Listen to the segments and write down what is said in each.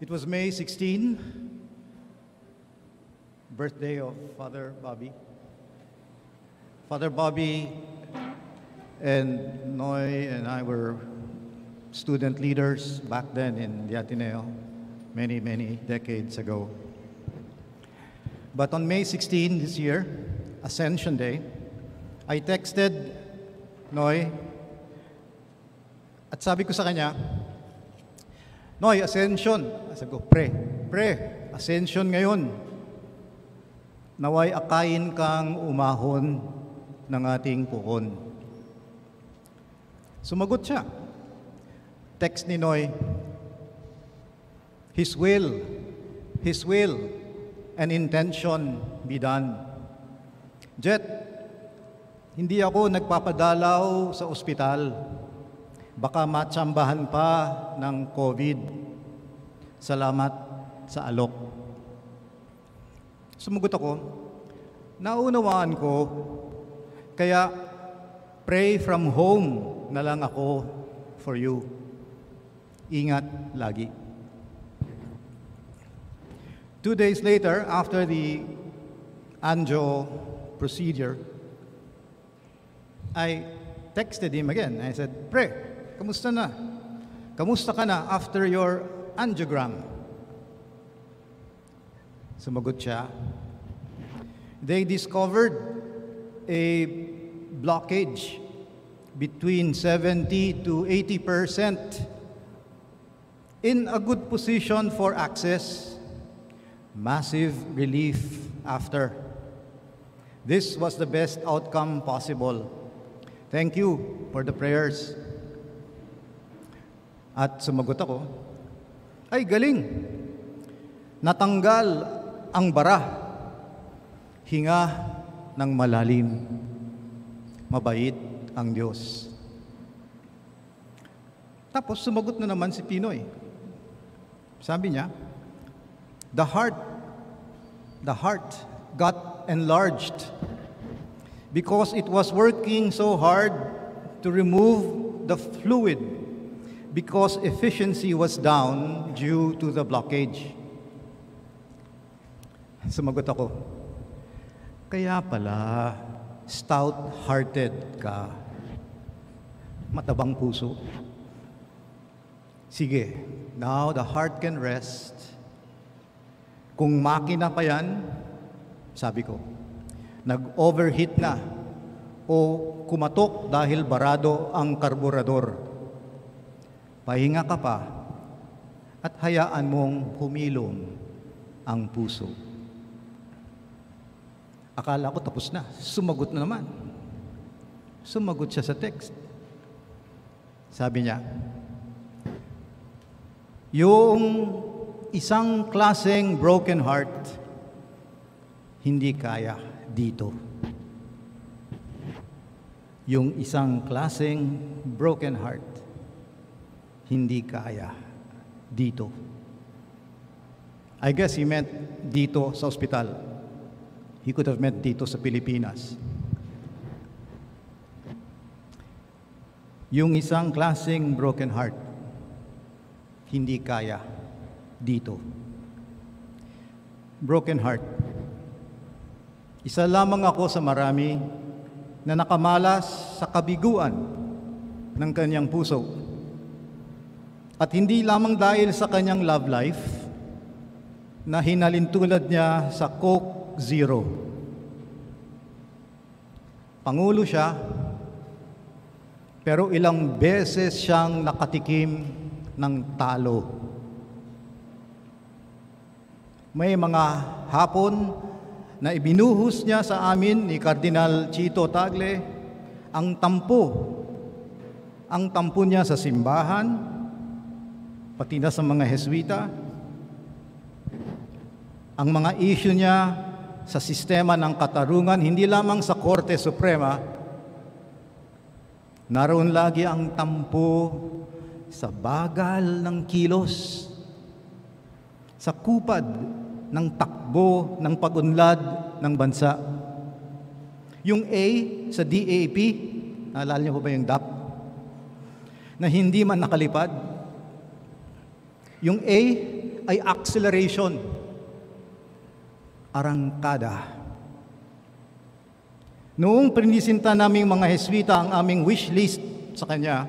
It was May 16, birthday of Father Bobby. Father Bobby and Noy and I were student leaders back then in the Ateneo many, many decades ago. But on May 16 this year, Ascension Day, I texted Noy at sabi ko sa kanya, Noy, ascension. Sabi ko, pre, pre, ascension ngayon. Naway akain kang umahon ng ating pukon. Sumagot siya. Text ni Noy, His will, His will and intention be done. Jet, hindi ako nagpapadalaw sa ospital baka matsambahan pa ng COVID. Salamat sa alok. Sumugot ako, naunawaan ko, kaya pray from home na lang ako for you. Ingat lagi. Two days later, after the angio procedure, I texted him again. I said, pray. Kamusta na? Kamusta ka na after your angiogram? Sumagot siya. They discovered a blockage between 70 to 80 percent in a good position for access. Massive relief after. This was the best outcome possible. Thank you for the prayers. At sumagot ako, ay galing, natanggal ang bara, hinga ng malalim, mabait ang Diyos. Tapos sumagot na naman si Pinoy. Sabi niya, the heart, the heart got enlarged because it was working so hard to remove the fluid because efficiency was down due to the blockage. Sumagot ako, kaya pala stout-hearted ka, matabang puso. Sige, now the heart can rest. Kung makina pa yan, sabi ko, nag-overheat na o kumatok dahil barado ang karburador Pahinga ka pa at hayaan mong humilom ang puso. Akala ko tapos na. Sumagot na naman. Sumagot siya sa text. Sabi niya, yung isang klaseng broken heart, hindi kaya dito. Yung isang klaseng broken heart, hindi kaya dito. I guess he meant dito sa ospital. He could have meant dito sa Pilipinas. Yung isang klaseng broken heart, hindi kaya dito. Broken heart. Isa lamang ako sa marami na nakamalas sa kabiguan ng kanyang puso at hindi lamang dahil sa kanyang love life na hinalintulad niya sa Coke Zero. Pangulo siya, pero ilang beses siyang nakatikim ng talo. May mga hapon na ibinuhos niya sa amin ni Cardinal Chito Tagle ang tampo, ang tampo niya sa simbahan, pati na sa mga Heswita. Ang mga issue niya sa sistema ng katarungan, hindi lamang sa Korte Suprema, naroon lagi ang tampo sa bagal ng kilos, sa kupad ng takbo ng pagunlad ng bansa. Yung A sa DAP, naalala niyo ba yung DAP? Na hindi man nakalipad, yung A ay acceleration. Arangkada. Noong prinisinta namin mga Heswita ang aming wish list sa kanya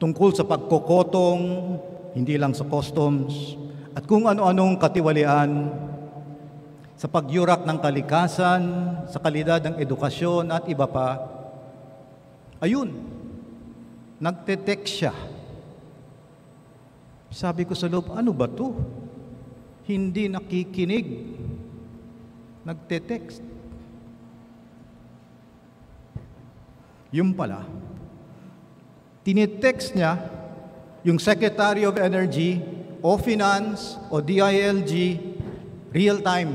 tungkol sa pagkokotong, hindi lang sa customs, at kung ano-anong katiwalian sa pagyurak ng kalikasan, sa kalidad ng edukasyon at iba pa, ayun, nagte-text siya sabi ko sa loob, ano ba to? Hindi nakikinig. Nagte-text. Yung pala, tinetext niya yung Secretary of Energy o Finance o DILG real time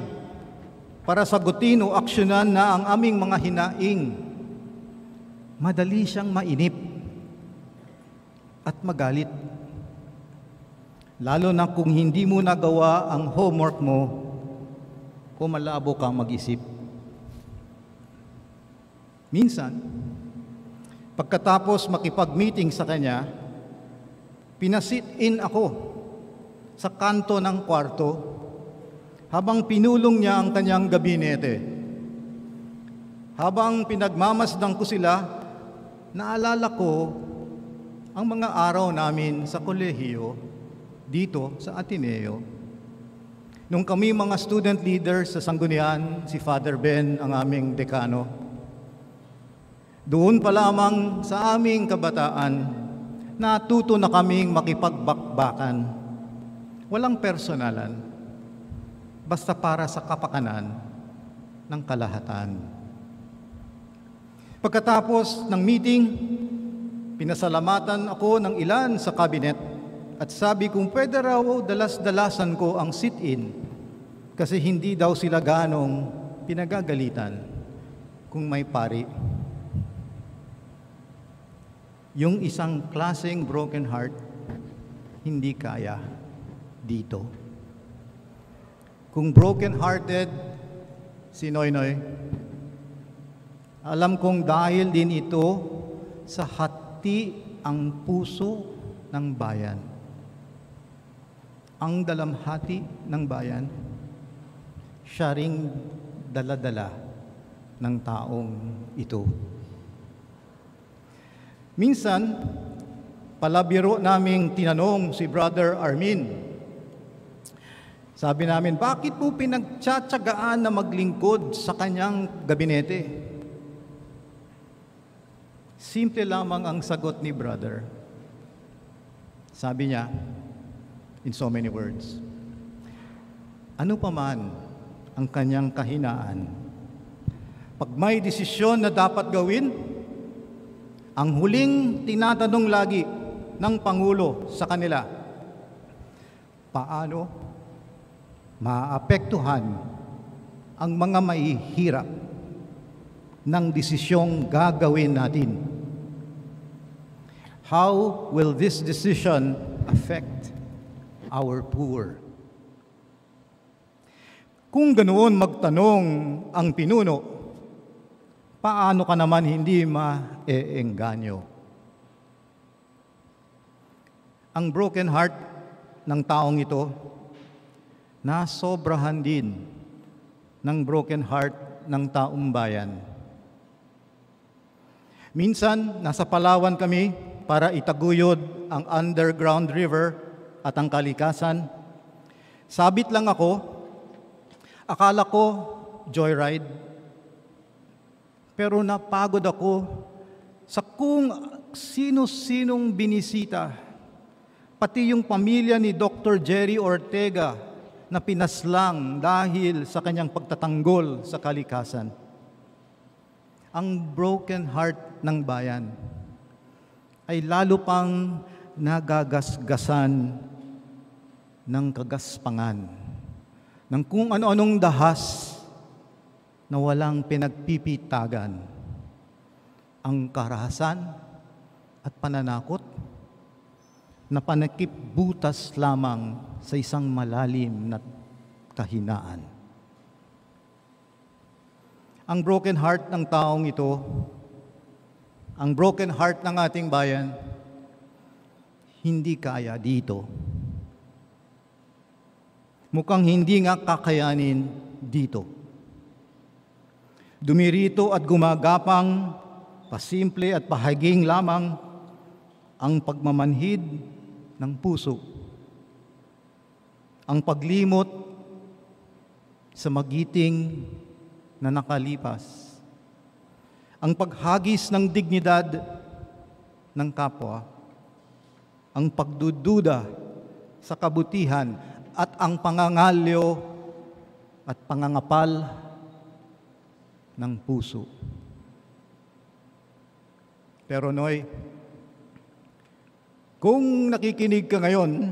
para sagutin o aksyonan na ang aming mga hinaing. Madali siyang mainip at magalit Lalo na kung hindi mo nagawa ang homework mo, kung malabo kang mag-isip. Minsan, pagkatapos makipag-meeting sa kanya, pinasit in ako sa kanto ng kwarto habang pinulong niya ang kanyang gabinete. Habang pinagmamasdang ko sila, naalala ko ang mga araw namin sa kolehiyo dito sa Ateneo. Nung kami mga student leaders sa Sanggunian, si Father Ben ang aming dekano. Doon pa lamang sa aming kabataan, natuto na kaming makipagbakbakan. Walang personalan, basta para sa kapakanan ng kalahatan. Pagkatapos ng meeting, pinasalamatan ako ng ilan sa kabinet at sabi kung pwede raw dalas-dalasan ko ang sit-in kasi hindi daw sila ganong pinagagalitan kung may pari. Yung isang klaseng broken heart, hindi kaya dito. Kung broken-hearted, si Noynoy, alam kong dahil din ito sa hati ang puso ng bayan ang dalamhati ng bayan, siya ring daladala ng taong ito. Minsan, palabiro naming tinanong si Brother Armin. Sabi namin, bakit po pinagtsatsagaan na maglingkod sa kanyang gabinete? Simple lamang ang sagot ni Brother. Sabi niya, in so many words. Ano pa man ang kanyang kahinaan, pag may desisyon na dapat gawin, ang huling tinatanong lagi ng Pangulo sa kanila, paano maapektuhan ang mga mahihirap ng desisyong gagawin natin? How will this decision affect our poor. Kung ganoon magtanong ang pinuno, paano ka naman hindi maeengganyo? Ang broken heart ng taong ito, nasobrahan din ng broken heart ng taong bayan. Minsan, nasa Palawan kami para itaguyod ang underground river at ang kalikasan. Sabit lang ako, akala ko joyride, pero napagod ako sa kung sino-sinong binisita, pati yung pamilya ni Dr. Jerry Ortega na pinaslang dahil sa kanyang pagtatanggol sa kalikasan. Ang broken heart ng bayan ay lalo pang nagagasgasan ng kagaspangan, ng kung ano-anong dahas na walang pinagpipitagan, ang karahasan at pananakot na panakip butas lamang sa isang malalim na kahinaan. Ang broken heart ng taong ito, ang broken heart ng ating bayan, hindi kaya dito Mukhang hindi nga kakayanin dito. Dumirito at gumagapang, pasimple at pahaging lamang ang pagmamanhid ng puso. Ang paglimot sa magiting na nakalipas. Ang paghagis ng dignidad ng kapwa. Ang pagdududa sa kabutihan at ang pangangalyo at pangangapal ng puso. Pero Noy, kung nakikinig ka ngayon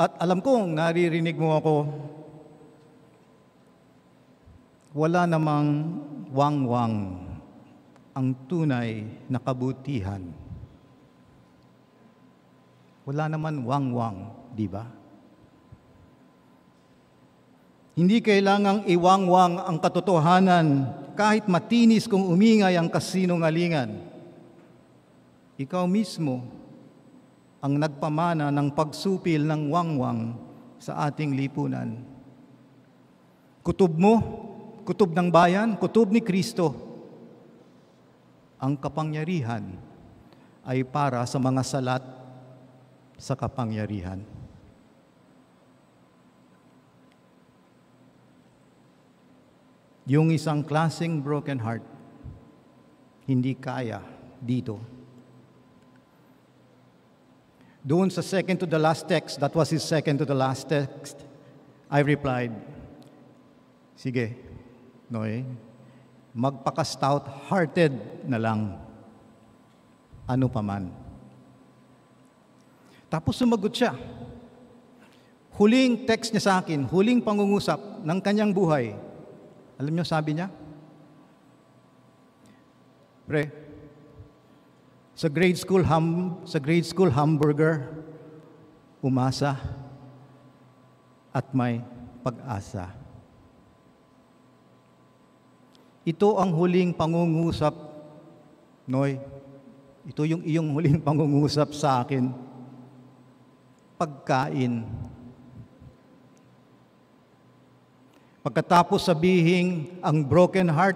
at alam kong naririnig mo ako, wala namang wangwang ang tunay na kabutihan. Wala naman wangwang, di ba? Hindi kailangang iwangwang ang katotohanan kahit matinis kung umingay ang kasinungalingan. Ikaw mismo ang nagpamana ng pagsupil ng wangwang sa ating lipunan. Kutob mo, kutob ng bayan, kutob ni Kristo. Ang kapangyarihan ay para sa mga salat sa kapangyarihan. Yung isang klasing broken heart, hindi kaya dito. Doon sa second to the last text, that was his second to the last text, I replied, Sige, Noe, magpaka-stout-hearted na lang. Ano pa man. Tapos sumagot siya. Huling text niya sa akin, huling pangungusap ng kanyang buhay, alam niyo sabi niya? Pre, sa grade school hum, sa grade school hamburger, umasa at may pag-asa. Ito ang huling pangungusap, Noy. Ito yung iyong huling pangungusap sa akin. Pagkain Pagkatapos sabihin ang broken heart,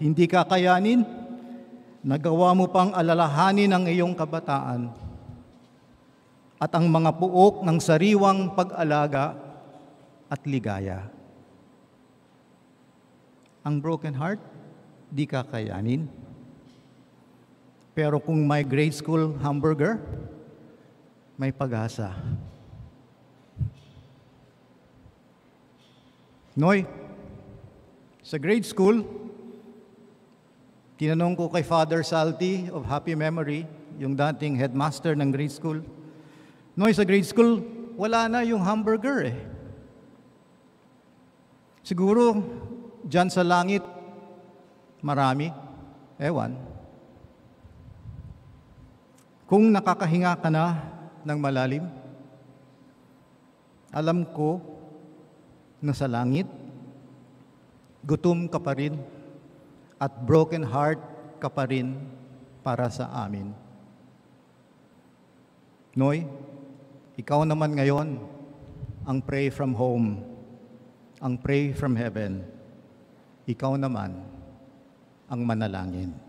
hindi kakayanin, nagawa mo pang alalahanin ang iyong kabataan at ang mga puok ng sariwang pag-alaga at ligaya. Ang broken heart, di kakayanin. Pero kung may grade school hamburger, may pag-asa. Noy, sa grade school, tinanong ko kay Father Salty of Happy Memory, yung dating headmaster ng grade school. Noy, sa grade school, wala na yung hamburger eh. Siguro, dyan sa langit, marami. Ewan. Kung nakakahinga ka na ng malalim, alam ko na sa langit, gutom ka pa rin at broken heart ka pa rin para sa amin. Noy, ikaw naman ngayon ang pray from home, ang pray from heaven. Ikaw naman ang manalangin.